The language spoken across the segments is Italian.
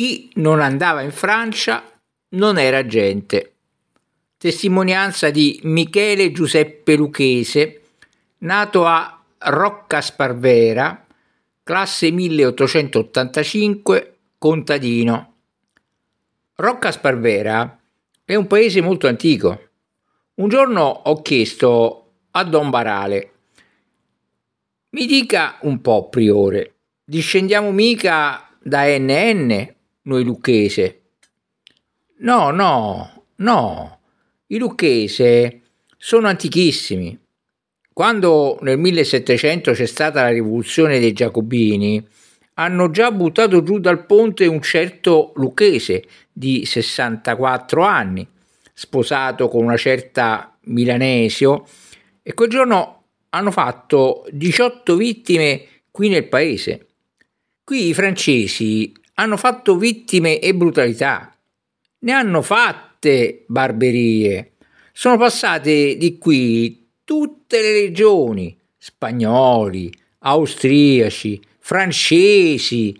chi non andava in Francia non era gente. Testimonianza di Michele Giuseppe Lucchese, nato a Rocca Sparvera, classe 1885, contadino. Rocca Sparvera è un paese molto antico. Un giorno ho chiesto a Don Barale, mi dica un po', priore, discendiamo mica da NN noi lucchese. No, no, no, i lucchese sono antichissimi. Quando nel 1700 c'è stata la rivoluzione dei Giacobini, hanno già buttato giù dal ponte un certo lucchese di 64 anni, sposato con una certa milanesio, e quel giorno hanno fatto 18 vittime qui nel paese. Qui i francesi hanno fatto vittime e brutalità, ne hanno fatte barberie. Sono passate di qui tutte le regioni, spagnoli, austriaci, francesi.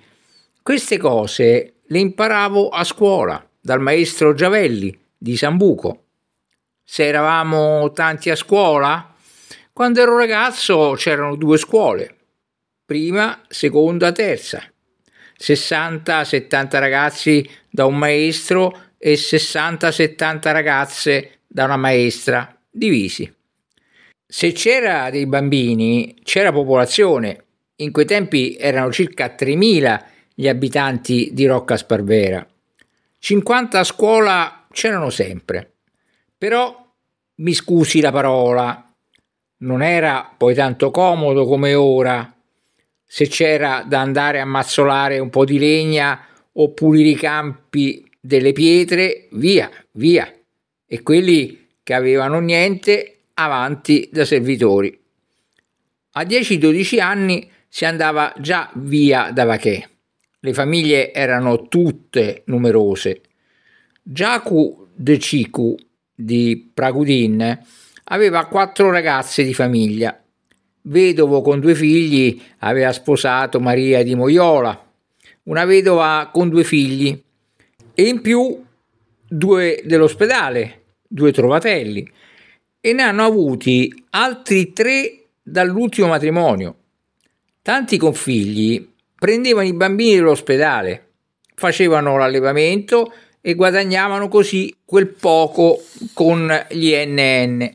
Queste cose le imparavo a scuola dal maestro Giavelli di Sambuco. Se eravamo tanti a scuola, quando ero ragazzo c'erano due scuole, prima, seconda, terza. 60-70 ragazzi da un maestro e 60-70 ragazze da una maestra, divisi. Se c'era dei bambini, c'era popolazione. In quei tempi erano circa 3.000 gli abitanti di Rocca Sparvera. 50 a scuola c'erano sempre. Però, mi scusi la parola, non era poi tanto comodo come ora se c'era da andare a mazzolare un po' di legna o pulire i campi delle pietre, via, via. E quelli che avevano niente, avanti da servitori. A 10-12 anni si andava già via da Vachè. Le famiglie erano tutte numerose. Giacu De Cicu di Pragudin aveva quattro ragazze di famiglia vedovo con due figli, aveva sposato Maria di Moiola, una vedova con due figli e in più due dell'ospedale, due trovatelli, e ne hanno avuti altri tre dall'ultimo matrimonio. Tanti con figli prendevano i bambini dell'ospedale, facevano l'allevamento e guadagnavano così quel poco con gli NN.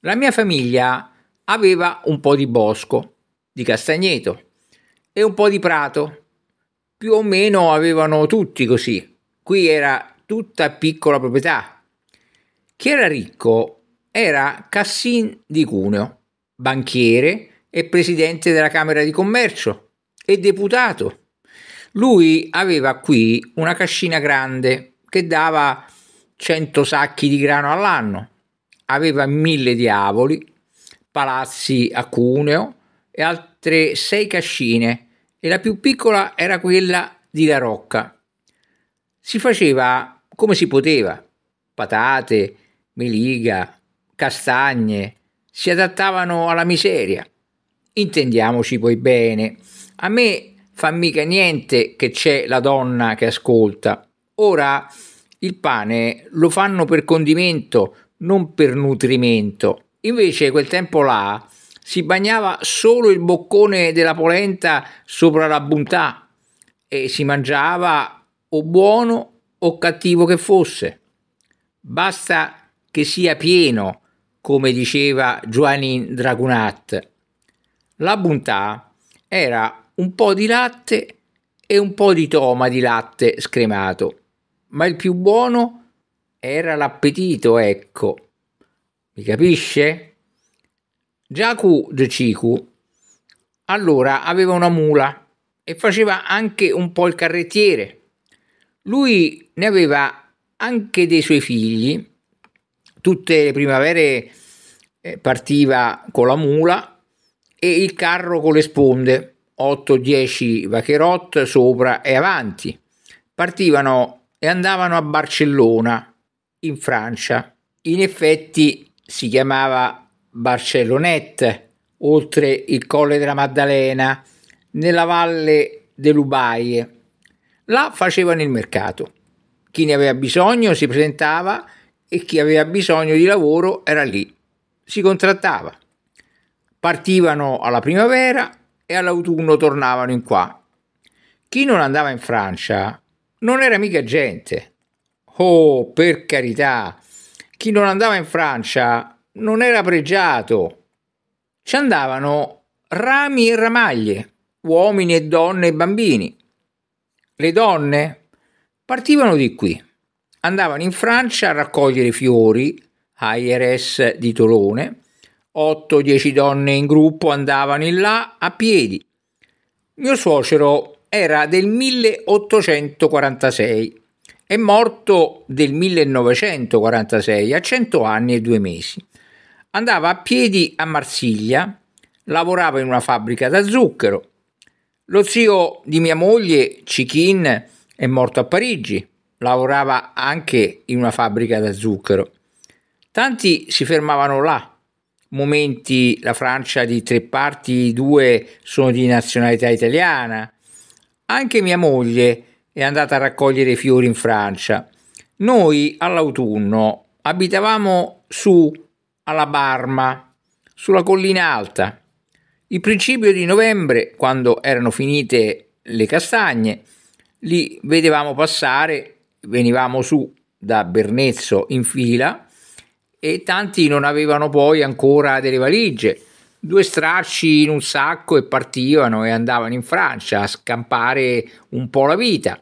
La mia famiglia aveva un po' di bosco, di castagneto e un po' di prato. Più o meno avevano tutti così. Qui era tutta piccola proprietà. Chi era ricco era Cassin di Cuneo, banchiere e presidente della Camera di Commercio e deputato. Lui aveva qui una cascina grande che dava 100 sacchi di grano all'anno. Aveva mille diavoli palazzi a Cuneo e altre sei cascine e la più piccola era quella di La Rocca. Si faceva come si poteva, patate, meliga, castagne, si adattavano alla miseria. Intendiamoci poi bene, a me fa mica niente che c'è la donna che ascolta. Ora il pane lo fanno per condimento, non per nutrimento. Invece quel tempo là si bagnava solo il boccone della polenta sopra la bontà e si mangiava o buono o cattivo che fosse. Basta che sia pieno, come diceva Joanin Dragunat. La bontà era un po' di latte e un po' di toma di latte scremato, ma il più buono era l'appetito, ecco mi capisce? Jaku Deciku allora aveva una mula e faceva anche un po' il carrettiere. Lui ne aveva anche dei suoi figli. Tutte le primavere eh, partiva con la mula e il carro con le sponde, 8-10 vacherot sopra e avanti. Partivano e andavano a Barcellona, in Francia. In effetti si chiamava Barcellonette, oltre il Colle della Maddalena, nella valle dell'Ubaie. Là facevano il mercato. Chi ne aveva bisogno si presentava e chi aveva bisogno di lavoro era lì. Si contrattava. Partivano alla primavera e all'autunno tornavano in qua. Chi non andava in Francia non era mica gente. Oh, per carità, chi non andava in Francia non era pregiato. Ci andavano rami e ramaglie, uomini e donne e bambini. Le donne partivano di qui, andavano in Francia a raccogliere fiori, Aieres di Tolone, 8-10 donne in gruppo andavano in là a piedi. Mio suocero era del 1846 è morto nel 1946 a 100 anni e due mesi. Andava a piedi a Marsiglia, lavorava in una fabbrica da zucchero. Lo zio di mia moglie, Cichin, è morto a Parigi, lavorava anche in una fabbrica da zucchero. Tanti si fermavano là. Momenti la Francia di tre parti, due sono di nazionalità italiana. Anche mia moglie, è andata a raccogliere i fiori in Francia. Noi all'autunno abitavamo su alla Barma, sulla collina alta. Il principio di novembre, quando erano finite le castagne, li vedevamo passare, venivamo su da Bernezzo in fila e tanti non avevano poi ancora delle valigie. Due stracci in un sacco e partivano e andavano in Francia a scampare un po' la vita.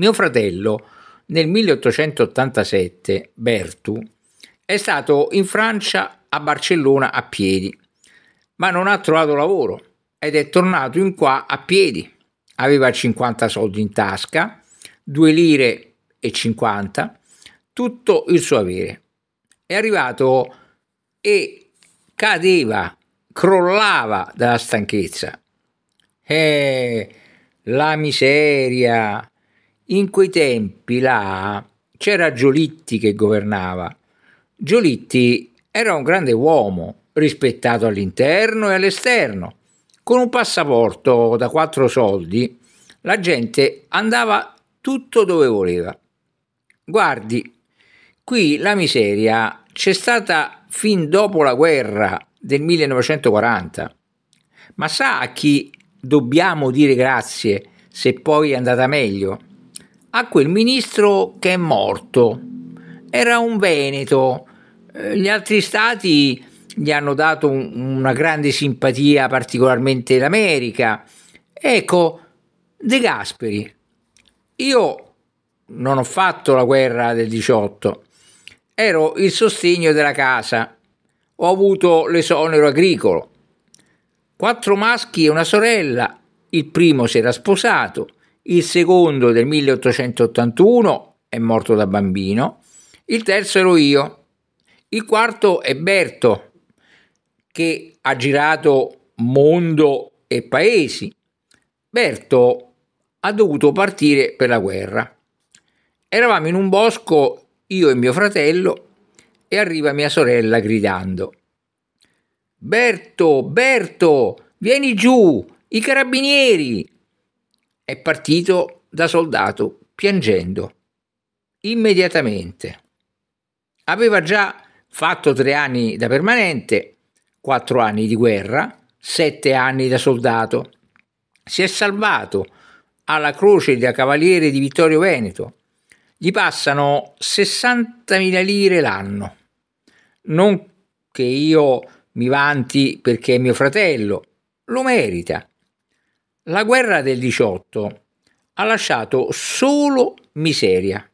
Mio fratello, nel 1887, Bertu, è stato in Francia a Barcellona a piedi, ma non ha trovato lavoro ed è tornato in qua a piedi. Aveva 50 soldi in tasca, 2 lire e 50, tutto il suo avere. È arrivato e cadeva, crollava dalla stanchezza. Eh, la miseria, in quei tempi là c'era Giolitti che governava. Giolitti era un grande uomo, rispettato all'interno e all'esterno. Con un passaporto da quattro soldi, la gente andava tutto dove voleva. Guardi, qui la miseria c'è stata fin dopo la guerra del 1940. Ma sa a chi dobbiamo dire grazie se poi è andata meglio? a quel ministro che è morto. Era un veneto. Eh, gli altri stati gli hanno dato un, una grande simpatia, particolarmente l'America. Ecco, De Gasperi. Io non ho fatto la guerra del 18. Ero il sostegno della casa. Ho avuto l'esonero agricolo. Quattro maschi e una sorella. Il primo si era sposato il secondo del 1881 è morto da bambino, il terzo ero io, il quarto è Berto, che ha girato mondo e paesi. Berto ha dovuto partire per la guerra. Eravamo in un bosco, io e mio fratello, e arriva mia sorella gridando. Berto, Berto, vieni giù, i carabinieri! È partito da soldato piangendo immediatamente. Aveva già fatto tre anni da permanente, quattro anni di guerra, sette anni da soldato. Si è salvato alla croce da cavaliere di Vittorio Veneto. Gli passano 60.000 lire l'anno. Non che io mi vanti perché è mio fratello, lo merita. La guerra del 18 ha lasciato solo miseria.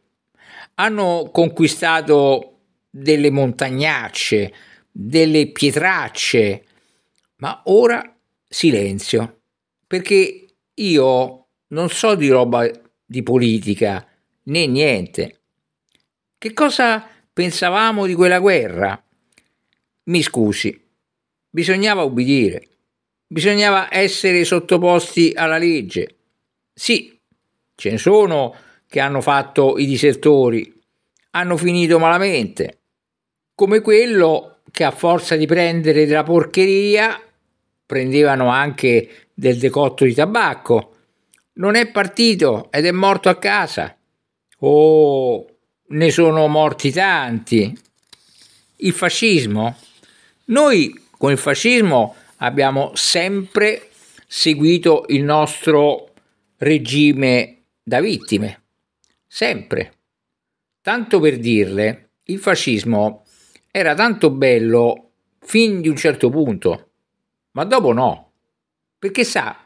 Hanno conquistato delle montagnacce, delle pietracce, ma ora silenzio, perché io non so di roba di politica né niente. Che cosa pensavamo di quella guerra? Mi scusi, bisognava ubbidire bisognava essere sottoposti alla legge. Sì, ce ne sono che hanno fatto i disertori, hanno finito malamente, come quello che a forza di prendere della porcheria prendevano anche del decotto di tabacco. Non è partito ed è morto a casa. Oh, ne sono morti tanti. Il fascismo? Noi con il fascismo abbiamo sempre seguito il nostro regime da vittime, sempre. Tanto per dirle, il fascismo era tanto bello fin di un certo punto, ma dopo no, perché sa,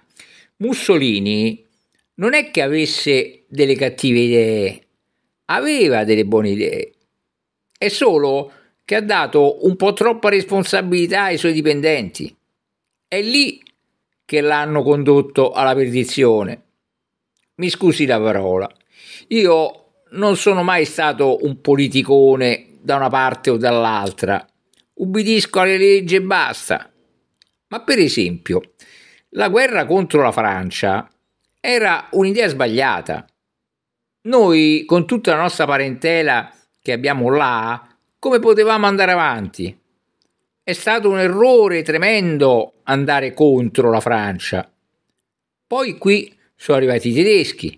Mussolini non è che avesse delle cattive idee, aveva delle buone idee, è solo che ha dato un po' troppa responsabilità ai suoi dipendenti è lì che l'hanno condotto alla perdizione. Mi scusi la parola. Io non sono mai stato un politicone da una parte o dall'altra. Ubbidisco alle leggi e basta. Ma per esempio, la guerra contro la Francia era un'idea sbagliata. Noi, con tutta la nostra parentela che abbiamo là, come potevamo andare avanti? È stato un errore tremendo andare contro la Francia. Poi qui sono arrivati i tedeschi,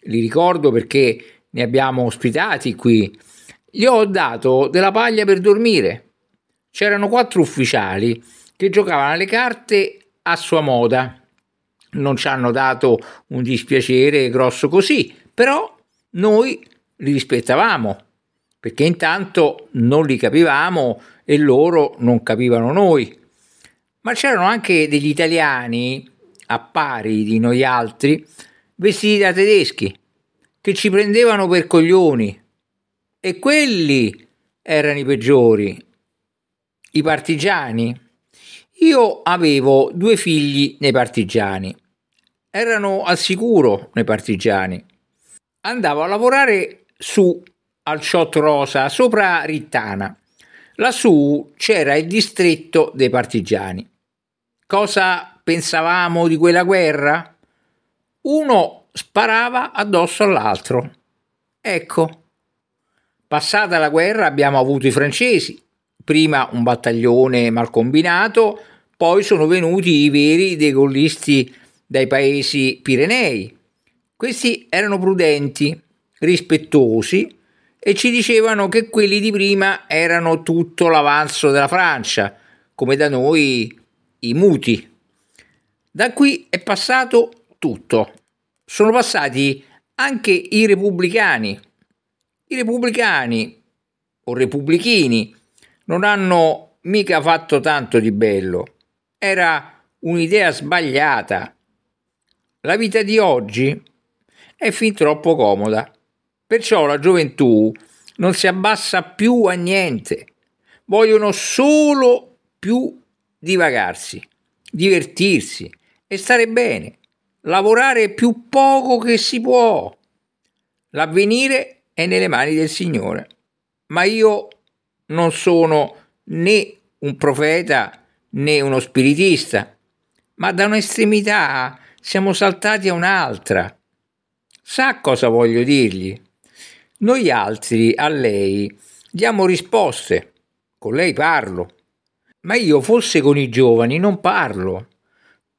li ricordo perché ne abbiamo ospitati qui. Gli ho dato della paglia per dormire. C'erano quattro ufficiali che giocavano le carte a sua moda. Non ci hanno dato un dispiacere grosso così, però noi li rispettavamo perché intanto non li capivamo e loro non capivano noi. Ma c'erano anche degli italiani, a pari di noi altri, vestiti da tedeschi, che ci prendevano per coglioni. E quelli erano i peggiori, i partigiani. Io avevo due figli nei partigiani. Erano al sicuro nei partigiani. Andavo a lavorare su al shot rosa sopra Rittana. Lassù c'era il distretto dei partigiani. Cosa pensavamo di quella guerra? Uno sparava addosso all'altro. Ecco, passata la guerra abbiamo avuto i francesi, prima un battaglione mal combinato, poi sono venuti i veri dei gollisti dai paesi pirenei. Questi erano prudenti, rispettosi, e ci dicevano che quelli di prima erano tutto l'avanzo della Francia, come da noi i muti. Da qui è passato tutto. Sono passati anche i repubblicani. I repubblicani o repubblichini non hanno mica fatto tanto di bello. Era un'idea sbagliata. La vita di oggi è fin troppo comoda. Perciò la gioventù non si abbassa più a niente, vogliono solo più divagarsi, divertirsi e stare bene, lavorare più poco che si può. L'avvenire è nelle mani del Signore, ma io non sono né un profeta né uno spiritista, ma da un'estremità siamo saltati a un'altra. Sa cosa voglio dirgli? Noi altri a lei diamo risposte, con lei parlo, ma io forse con i giovani non parlo.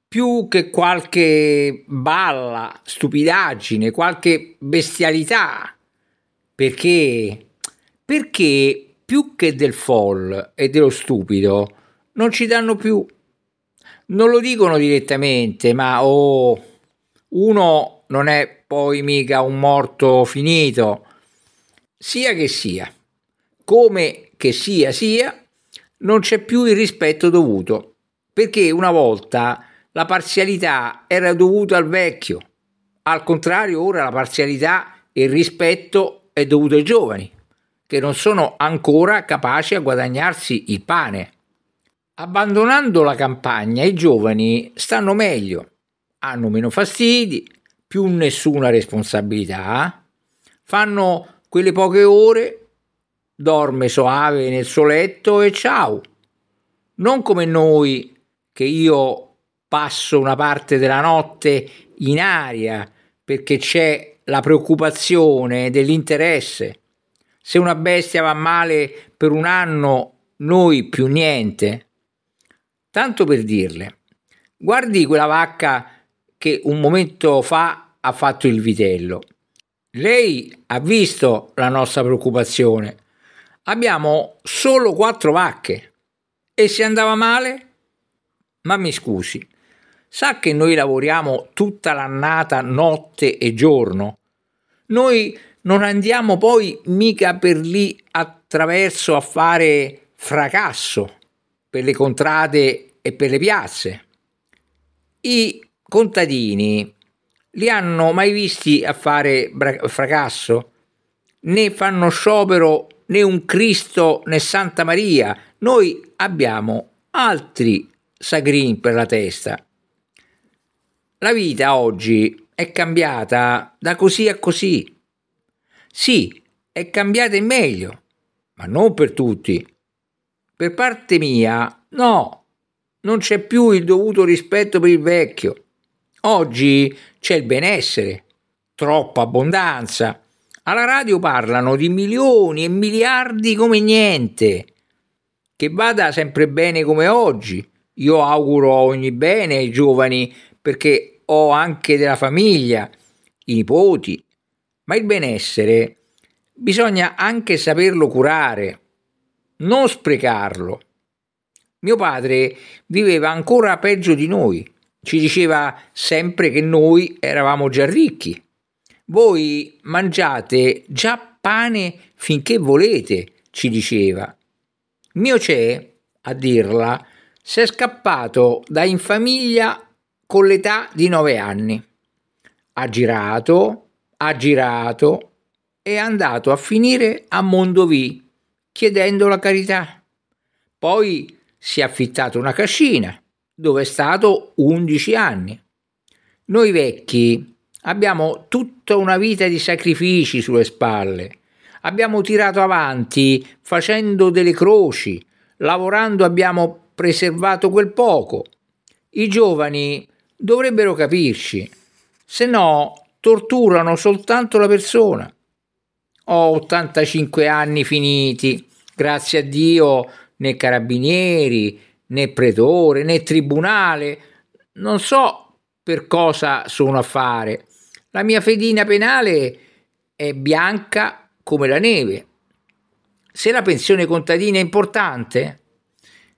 Più che qualche balla, stupidaggine, qualche bestialità. Perché? Perché più che del folle e dello stupido non ci danno più. Non lo dicono direttamente, ma oh, uno non è poi mica un morto finito sia che sia, come che sia sia, non c'è più il rispetto dovuto, perché una volta la parzialità era dovuta al vecchio, al contrario ora la parzialità e il rispetto è dovuto ai giovani, che non sono ancora capaci a guadagnarsi il pane. Abbandonando la campagna i giovani stanno meglio, hanno meno fastidi, più nessuna responsabilità, fanno quelle poche ore dorme soave nel suo letto e ciao. Non come noi che io passo una parte della notte in aria perché c'è la preoccupazione dell'interesse. Se una bestia va male per un anno, noi più niente. Tanto per dirle, guardi quella vacca che un momento fa ha fatto il vitello. Lei ha visto la nostra preoccupazione. Abbiamo solo quattro vacche. E se andava male? Ma mi scusi, sa che noi lavoriamo tutta l'annata notte e giorno? Noi non andiamo poi mica per lì attraverso a fare fracasso per le contrade e per le piazze. I contadini li hanno mai visti a fare fracasso? Né fanno sciopero né un Cristo né Santa Maria. Noi abbiamo altri sagrin per la testa. La vita oggi è cambiata da così a così. Sì, è cambiata in meglio, ma non per tutti. Per parte mia, no, non c'è più il dovuto rispetto per il vecchio Oggi c'è il benessere, troppa abbondanza. Alla radio parlano di milioni e miliardi come niente. Che vada sempre bene come oggi. Io auguro ogni bene ai giovani perché ho anche della famiglia, i nipoti. Ma il benessere bisogna anche saperlo curare, non sprecarlo. Mio padre viveva ancora peggio di noi ci diceva sempre che noi eravamo già ricchi. Voi mangiate già pane finché volete, ci diceva. Mio c'è, a dirla, si è scappato da in famiglia con l'età di nove anni. Ha girato, ha girato, e è andato a finire a Mondovì chiedendo la carità. Poi si è affittato una cascina dove è stato 11 anni. Noi vecchi abbiamo tutta una vita di sacrifici sulle spalle, abbiamo tirato avanti facendo delle croci, lavorando abbiamo preservato quel poco. I giovani dovrebbero capirci, se no torturano soltanto la persona. Ho 85 anni finiti, grazie a Dio, né carabinieri né pretore né tribunale, non so per cosa sono a fare. La mia fedina penale è bianca come la neve. Se la pensione contadina è importante?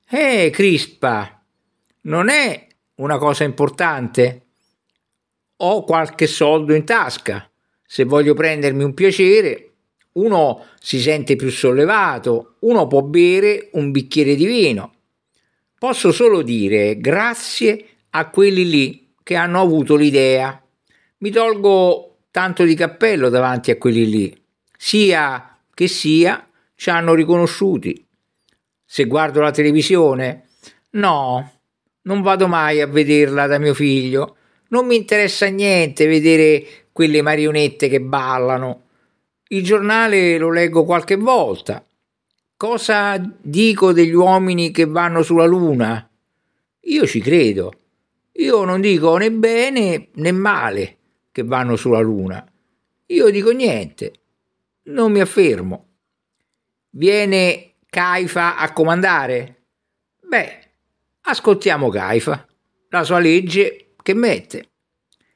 Eh, Crispa, non è una cosa importante. Ho qualche soldo in tasca. Se voglio prendermi un piacere, uno si sente più sollevato, uno può bere un bicchiere di vino Posso solo dire grazie a quelli lì che hanno avuto l'idea. Mi tolgo tanto di cappello davanti a quelli lì. Sia che sia, ci hanno riconosciuti. Se guardo la televisione, no, non vado mai a vederla da mio figlio. Non mi interessa niente vedere quelle marionette che ballano. Il giornale lo leggo qualche volta, Cosa dico degli uomini che vanno sulla Luna? Io ci credo. Io non dico né bene né male che vanno sulla Luna. Io dico niente. Non mi affermo. Viene Caifa a comandare? Beh, ascoltiamo Caifa, la sua legge che mette.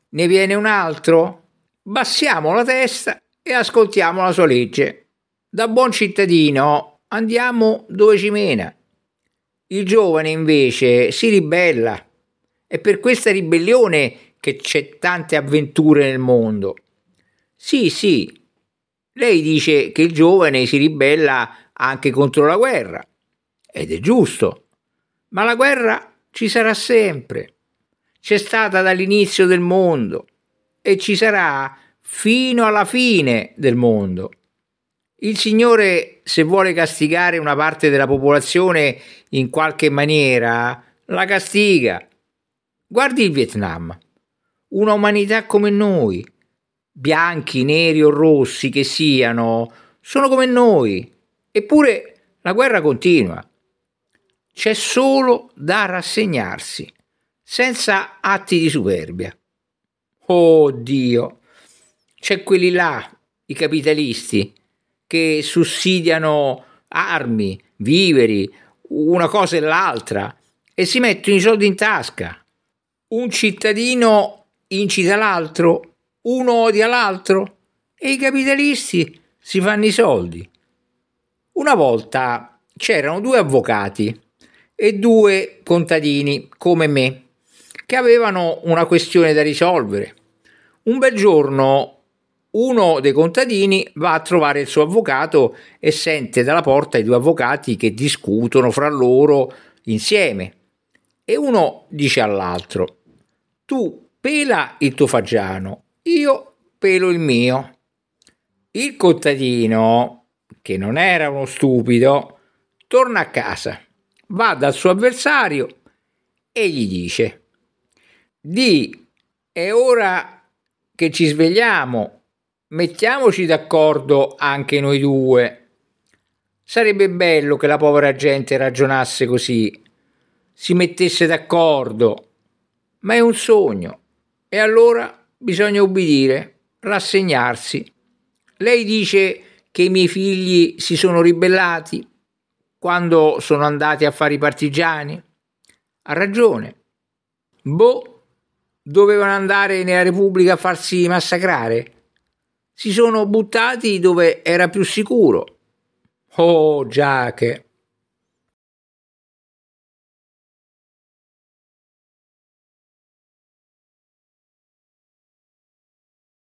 Ne viene un altro? Bassiamo la testa e ascoltiamo la sua legge. Da buon cittadino andiamo dove ci mena. Il giovane invece si ribella. È per questa ribellione che c'è tante avventure nel mondo. Sì, sì, lei dice che il giovane si ribella anche contro la guerra, ed è giusto, ma la guerra ci sarà sempre, c'è stata dall'inizio del mondo e ci sarà fino alla fine del mondo. Il Signore, se vuole castigare una parte della popolazione in qualche maniera, la castiga. Guardi il Vietnam, una umanità come noi, bianchi, neri o rossi che siano, sono come noi, eppure la guerra continua. C'è solo da rassegnarsi, senza atti di superbia. Oh Dio, c'è quelli là, i capitalisti, che sussidiano armi, viveri, una cosa e l'altra e si mettono i soldi in tasca. Un cittadino incita l'altro, uno odia l'altro e i capitalisti si fanno i soldi. Una volta c'erano due avvocati e due contadini come me che avevano una questione da risolvere. Un bel giorno uno dei contadini va a trovare il suo avvocato e sente dalla porta i due avvocati che discutono fra loro insieme. E uno dice all'altro, tu pela il tuo fagiano, io pelo il mio. Il contadino, che non era uno stupido, torna a casa, va dal suo avversario e gli dice, di, è ora che ci svegliamo Mettiamoci d'accordo anche noi due. Sarebbe bello che la povera gente ragionasse così, si mettesse d'accordo, ma è un sogno e allora bisogna ubbidire, rassegnarsi. Lei dice che i miei figli si sono ribellati quando sono andati a fare i partigiani. Ha ragione. Boh, dovevano andare nella Repubblica a farsi massacrare si sono buttati dove era più sicuro. Oh, giacche,